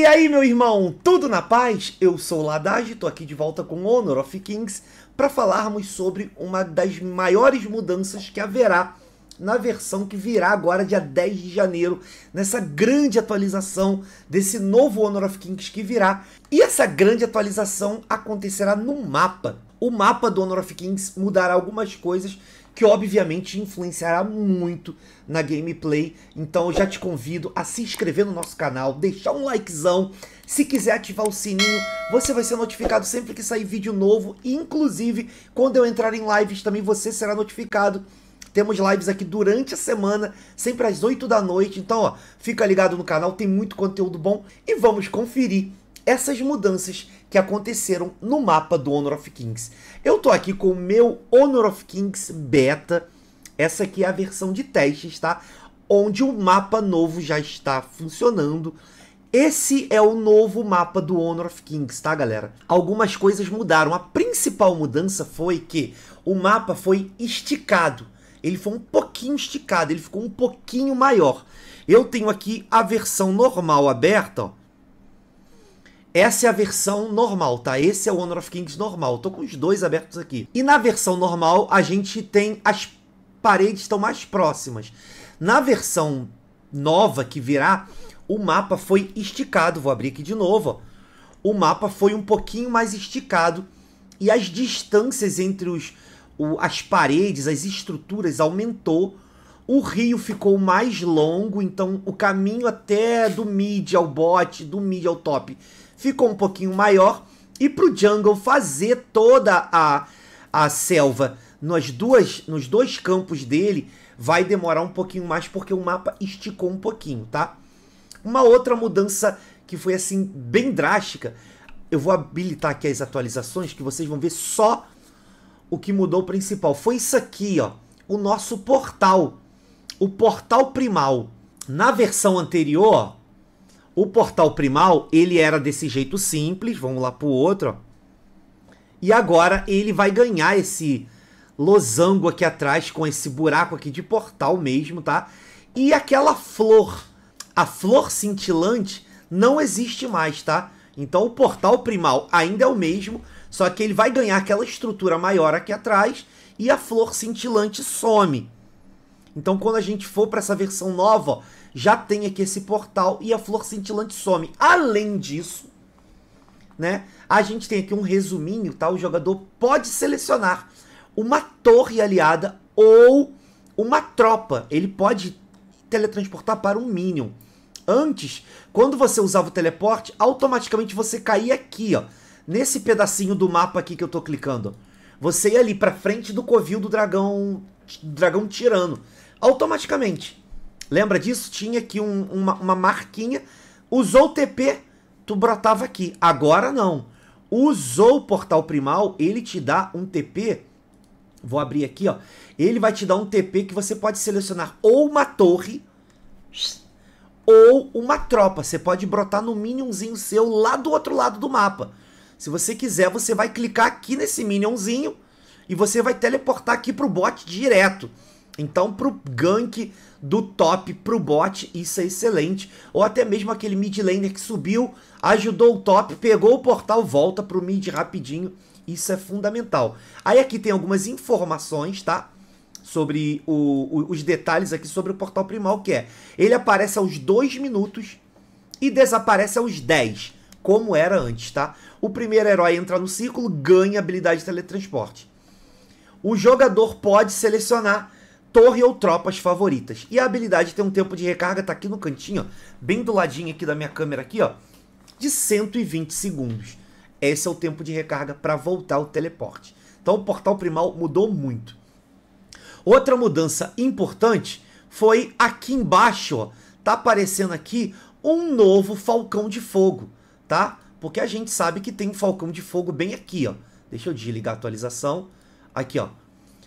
E aí, meu irmão, tudo na paz? Eu sou o Ladage, estou aqui de volta com Honor of Kings para falarmos sobre uma das maiores mudanças que haverá na versão que virá agora dia 10 de janeiro, nessa grande atualização desse novo Honor of Kings que virá. E essa grande atualização acontecerá no mapa. O mapa do Honor of Kings mudará algumas coisas que obviamente influenciará muito na gameplay. Então eu já te convido a se inscrever no nosso canal, deixar um likezão. Se quiser ativar o sininho, você vai ser notificado sempre que sair vídeo novo. Inclusive, quando eu entrar em lives também você será notificado. Temos lives aqui durante a semana, sempre às 8 da noite. Então, ó, fica ligado no canal, tem muito conteúdo bom. E vamos conferir essas mudanças que aconteceram no mapa do Honor of Kings. Eu tô aqui com o meu Honor of Kings Beta, essa aqui é a versão de testes, tá? Onde o mapa novo já está funcionando. Esse é o novo mapa do Honor of Kings, tá, galera? Algumas coisas mudaram. A principal mudança foi que o mapa foi esticado. Ele foi um pouquinho esticado, ele ficou um pouquinho maior. Eu tenho aqui a versão normal aberta, ó. Essa é a versão normal, tá? Esse é o Honor of Kings normal. Tô com os dois abertos aqui. E na versão normal, a gente tem as paredes estão mais próximas. Na versão nova que virá, o mapa foi esticado. Vou abrir aqui de novo. Ó. O mapa foi um pouquinho mais esticado e as distâncias entre os, o, as paredes, as estruturas aumentou. O rio ficou mais longo, então o caminho até do mid ao bot, do mid ao top ficou um pouquinho maior. E pro Jungle fazer toda a, a selva nas duas, nos dois campos dele, vai demorar um pouquinho mais porque o mapa esticou um pouquinho, tá? Uma outra mudança que foi assim bem drástica, eu vou habilitar aqui as atualizações que vocês vão ver só o que mudou principal. Foi isso aqui, ó, o nosso portal, o portal primal. Na versão anterior, o portal primal, ele era desse jeito simples, vamos lá pro outro, ó. E agora ele vai ganhar esse losango aqui atrás, com esse buraco aqui de portal mesmo, tá? E aquela flor, a flor cintilante, não existe mais, tá? Então o portal primal ainda é o mesmo, só que ele vai ganhar aquela estrutura maior aqui atrás e a flor cintilante some. Então quando a gente for para essa versão nova, ó, já tem aqui esse portal e a flor cintilante some. Além disso, né, a gente tem aqui um resuminho, tá? O jogador pode selecionar uma torre aliada ou uma tropa. Ele pode teletransportar para um Minion. Antes, quando você usava o teleporte, automaticamente você caía aqui, ó. Nesse pedacinho do mapa aqui que eu tô clicando. Você ia ali pra frente do covil do dragão, do dragão tirano. Automaticamente. Lembra disso? Tinha aqui um, uma, uma marquinha. Usou o TP, tu brotava aqui. Agora não. Usou o portal primal, ele te dá um TP. Vou abrir aqui, ó. Ele vai te dar um TP que você pode selecionar ou uma torre ou uma tropa. Você pode brotar no minionzinho seu lá do outro lado do mapa. Se você quiser, você vai clicar aqui nesse minionzinho e você vai teleportar aqui pro bot direto. Então, pro gank do top pro bot, isso é excelente. Ou até mesmo aquele mid laner que subiu, ajudou o top, pegou o portal, volta pro mid rapidinho. Isso é fundamental. Aí aqui tem algumas informações, tá? Sobre o, o, os detalhes aqui sobre o portal primal, que é... Ele aparece aos 2 minutos e desaparece aos 10, como era antes, tá? O primeiro herói entra no círculo, ganha habilidade de teletransporte. O jogador pode selecionar torre ou tropas favoritas. E a habilidade tem um tempo de recarga, tá aqui no cantinho, ó, bem do ladinho aqui da minha câmera aqui, ó, de 120 segundos. Esse é o tempo de recarga para voltar o teleporte. Então o portal primal mudou muito. Outra mudança importante foi aqui embaixo, ó, tá aparecendo aqui um novo falcão de fogo, tá? Porque a gente sabe que tem um falcão de fogo bem aqui, ó. Deixa eu desligar a atualização. Aqui, ó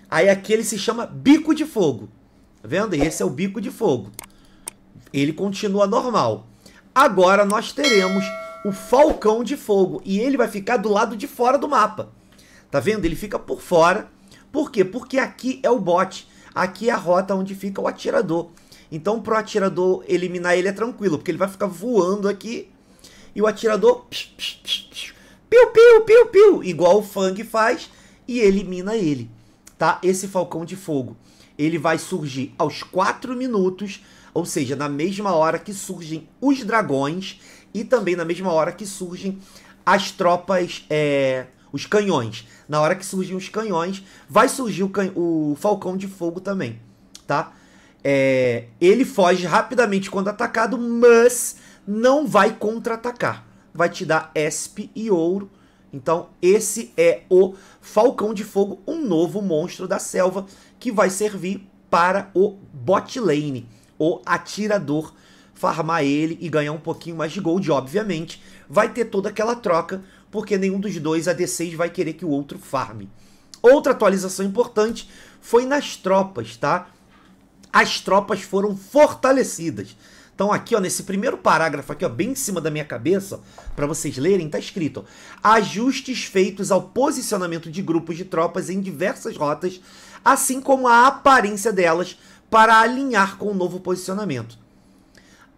Aí aqui ele se chama bico de fogo. Tá vendo? esse é o bico de fogo. Ele continua normal. Agora nós teremos o falcão de fogo. E ele vai ficar do lado de fora do mapa. Tá vendo? Ele fica por fora. Por quê? Porque aqui é o bote. Aqui é a rota onde fica o atirador. Então, pro atirador eliminar ele é tranquilo, porque ele vai ficar voando aqui e o atirador piu, piu, piu, piu, piu, igual o Fang faz e elimina ele tá? Esse Falcão de Fogo, ele vai surgir aos 4 minutos, ou seja, na mesma hora que surgem os dragões e também na mesma hora que surgem as tropas, é, os canhões. Na hora que surgem os canhões, vai surgir o, o Falcão de Fogo também, tá? É, ele foge rapidamente quando atacado, mas não vai contra-atacar. Vai te dar ESP e ouro então, esse é o Falcão de Fogo, um novo monstro da selva que vai servir para o bot lane, o atirador, farmar ele e ganhar um pouquinho mais de gold, obviamente. Vai ter toda aquela troca, porque nenhum dos dois AD6 vai querer que o outro farme. Outra atualização importante foi nas tropas, tá? As tropas foram fortalecidas. Então aqui, ó, nesse primeiro parágrafo aqui, ó, bem em cima da minha cabeça, para vocês lerem, tá escrito: "Ajustes feitos ao posicionamento de grupos de tropas em diversas rotas, assim como a aparência delas para alinhar com o novo posicionamento."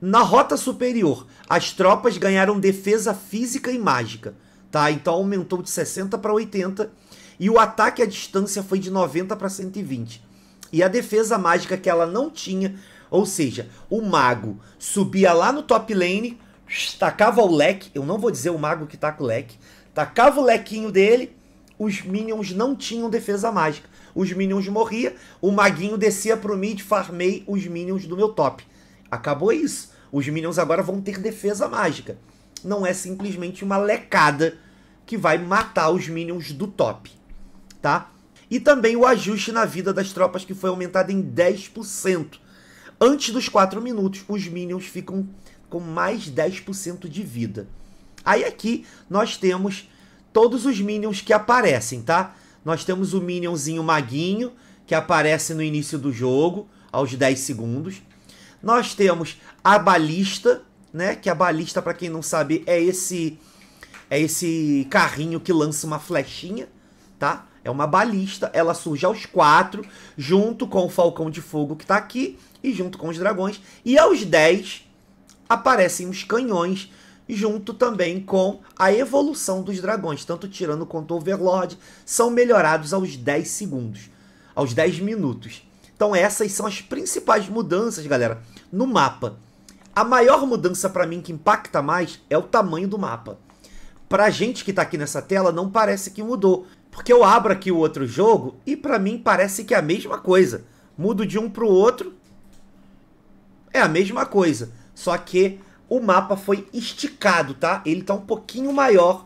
Na rota superior, as tropas ganharam defesa física e mágica, tá? Então aumentou de 60 para 80 e o ataque à distância foi de 90 para 120. E a defesa mágica que ela não tinha ou seja, o mago subia lá no top lane, tacava o leque, eu não vou dizer o mago que taca o leque, tacava o lequinho dele, os minions não tinham defesa mágica. Os minions morriam, o maguinho descia pro mid, farmei os minions do meu top. Acabou isso. Os minions agora vão ter defesa mágica. Não é simplesmente uma lecada que vai matar os minions do top, tá? E também o ajuste na vida das tropas que foi aumentado em 10%. Antes dos 4 minutos, os minions ficam com mais 10% de vida. Aí aqui nós temos todos os minions que aparecem, tá? Nós temos o minionzinho maguinho, que aparece no início do jogo, aos 10 segundos. Nós temos a balista, né? Que a balista, para quem não sabe, é esse é esse carrinho que lança uma flechinha, tá? É uma balista, ela surge aos quatro, junto com o Falcão de Fogo que tá aqui, e junto com os dragões. E aos dez aparecem os canhões, junto também com a evolução dos dragões, tanto tirando quanto o Overlord, são melhorados aos 10 segundos, aos 10 minutos. Então essas são as principais mudanças, galera, no mapa. A maior mudança para mim que impacta mais é o tamanho do mapa. Pra gente que tá aqui nessa tela, não parece que mudou. Porque eu abro aqui o outro jogo e para mim parece que é a mesma coisa. Mudo de um para o outro, é a mesma coisa. Só que o mapa foi esticado, tá? Ele tá um pouquinho maior,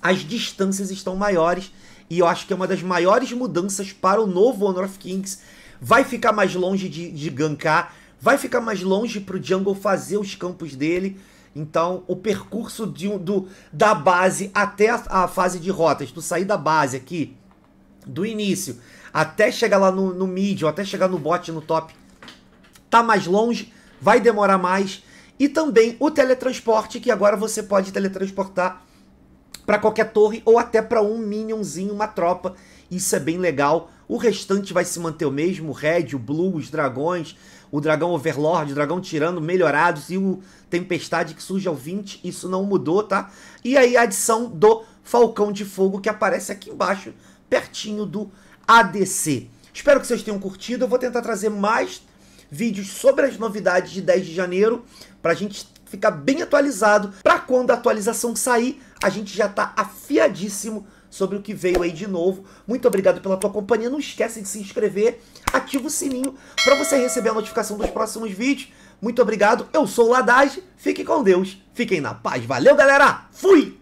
as distâncias estão maiores e eu acho que é uma das maiores mudanças para o novo Honor of Kings. Vai ficar mais longe de, de gankar, vai ficar mais longe pro Jungle fazer os campos dele. Então, o percurso de, do, da base até a, a, fase de rotas, tu sair da base aqui, do início, até chegar lá no, no mid, ou até chegar no bot, no top, tá mais longe, vai demorar mais. E também o teletransporte, que agora você pode teletransportar para qualquer torre ou até para um minionzinho, uma tropa. Isso é bem legal. O restante vai se manter o mesmo, o red, o blue, os dragões, o dragão Overlord, o dragão Tirano melhorados e o Tempestade que surge ao 20. Isso não mudou, tá? E aí a adição do Falcão de Fogo que aparece aqui embaixo, pertinho do ADC. Espero que vocês tenham curtido. Eu vou tentar trazer mais vídeos sobre as novidades de 10 de janeiro para a gente ficar bem atualizado para quando a atualização sair, a gente já tá afiadíssimo sobre o que veio aí de novo. Muito obrigado pela tua companhia. Não esquece de se inscrever, ativa o sininho para você receber a notificação dos próximos vídeos. Muito obrigado. Eu sou o Ladage. Fiquem com Deus. Fiquem na paz. Valeu, galera. Fui!